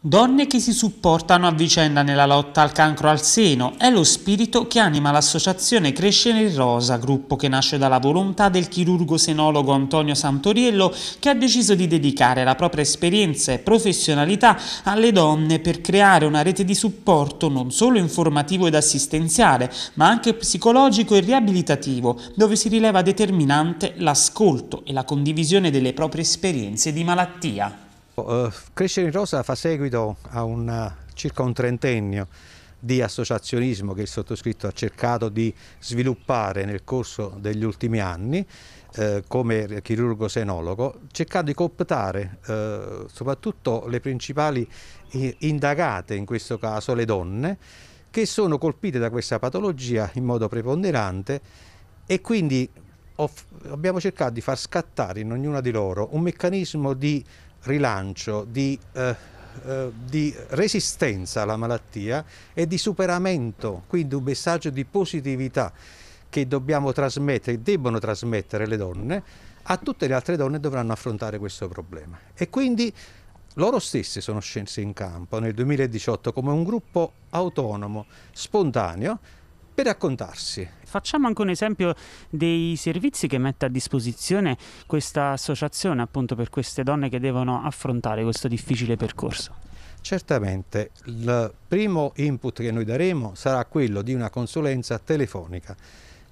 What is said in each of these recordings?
Donne che si supportano a vicenda nella lotta al cancro al seno è lo spirito che anima l'associazione Cresce nel Rosa, gruppo che nasce dalla volontà del chirurgo senologo Antonio Santoriello che ha deciso di dedicare la propria esperienza e professionalità alle donne per creare una rete di supporto non solo informativo ed assistenziale, ma anche psicologico e riabilitativo, dove si rileva determinante l'ascolto e la condivisione delle proprie esperienze di malattia. Ecco, eh, Crescere in Rosa fa seguito a una, eh, circa un trentennio di associazionismo che il sottoscritto ha cercato di sviluppare nel corso degli ultimi anni eh, come chirurgo senologo, cercando di cooptare eh, soprattutto le principali eh, indagate, in questo caso le donne, che sono colpite da questa patologia in modo preponderante e quindi abbiamo cercato di far scattare in ognuna di loro un meccanismo di rilancio, di, eh, eh, di resistenza alla malattia e di superamento, quindi un messaggio di positività che dobbiamo trasmettere, debbono trasmettere le donne, a tutte le altre donne dovranno affrontare questo problema. E quindi loro stesse sono scese in campo nel 2018 come un gruppo autonomo, spontaneo, per raccontarsi. Facciamo anche un esempio dei servizi che mette a disposizione questa associazione appunto per queste donne che devono affrontare questo difficile percorso. Certamente, il primo input che noi daremo sarà quello di una consulenza telefonica.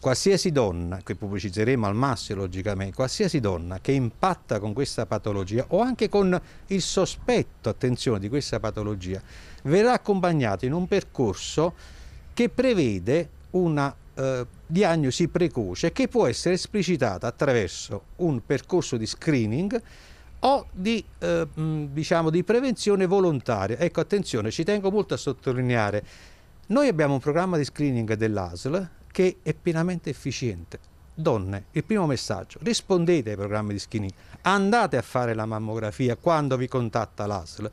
Qualsiasi donna, che pubblicizzeremo al massimo logicamente, qualsiasi donna che impatta con questa patologia o anche con il sospetto, attenzione, di questa patologia, verrà accompagnata in un percorso che prevede una eh, diagnosi precoce che può essere esplicitata attraverso un percorso di screening o di, eh, diciamo, di prevenzione volontaria. Ecco, attenzione, ci tengo molto a sottolineare, noi abbiamo un programma di screening dell'ASL che è pienamente efficiente. Donne, il primo messaggio, rispondete ai programmi di screening, andate a fare la mammografia quando vi contatta l'ASL.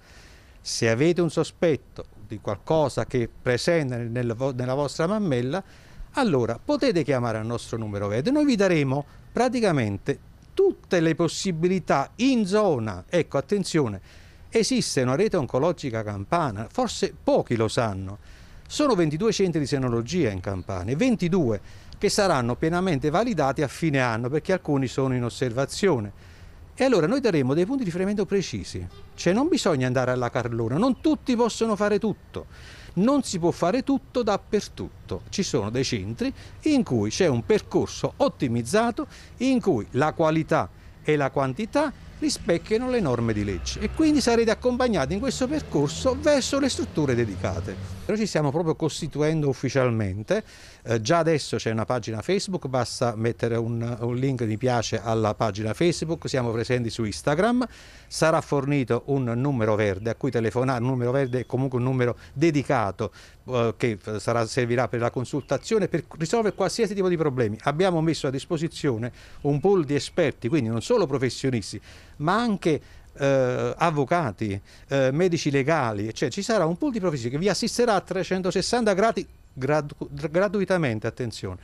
Se avete un sospetto, di qualcosa che è presente nel, nella vostra mammella, allora potete chiamare al nostro numero verde. Noi vi daremo praticamente tutte le possibilità in zona. Ecco, attenzione, esiste una rete oncologica campana, forse pochi lo sanno. Sono 22 centri di senologia in Campania, 22 che saranno pienamente validati a fine anno perché alcuni sono in osservazione e allora noi daremo dei punti di riferimento precisi, cioè non bisogna andare alla carlona, non tutti possono fare tutto, non si può fare tutto dappertutto, ci sono dei centri in cui c'è un percorso ottimizzato, in cui la qualità e la quantità rispecchiano le norme di legge e quindi sarete accompagnati in questo percorso verso le strutture dedicate. Noi ci stiamo proprio costituendo ufficialmente, eh, già adesso c'è una pagina Facebook, basta mettere un, un link di piace alla pagina Facebook, siamo presenti su Instagram, sarà fornito un numero verde a cui telefonare, un numero verde è comunque un numero dedicato eh, che eh, sarà, servirà per la consultazione per risolvere qualsiasi tipo di problemi. Abbiamo messo a disposizione un pool di esperti, quindi non solo professionisti, ma anche eh, avvocati, eh, medici legali, cioè ci sarà un pool di professionisti che vi assisterà a 360 gradi gradu, gratuitamente, attenzione,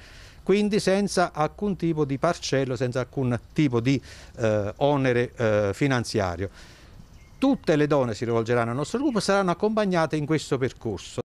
quindi senza alcun tipo di parcello, senza alcun tipo di eh, onere eh, finanziario. Tutte le donne si rivolgeranno al nostro gruppo e saranno accompagnate in questo percorso.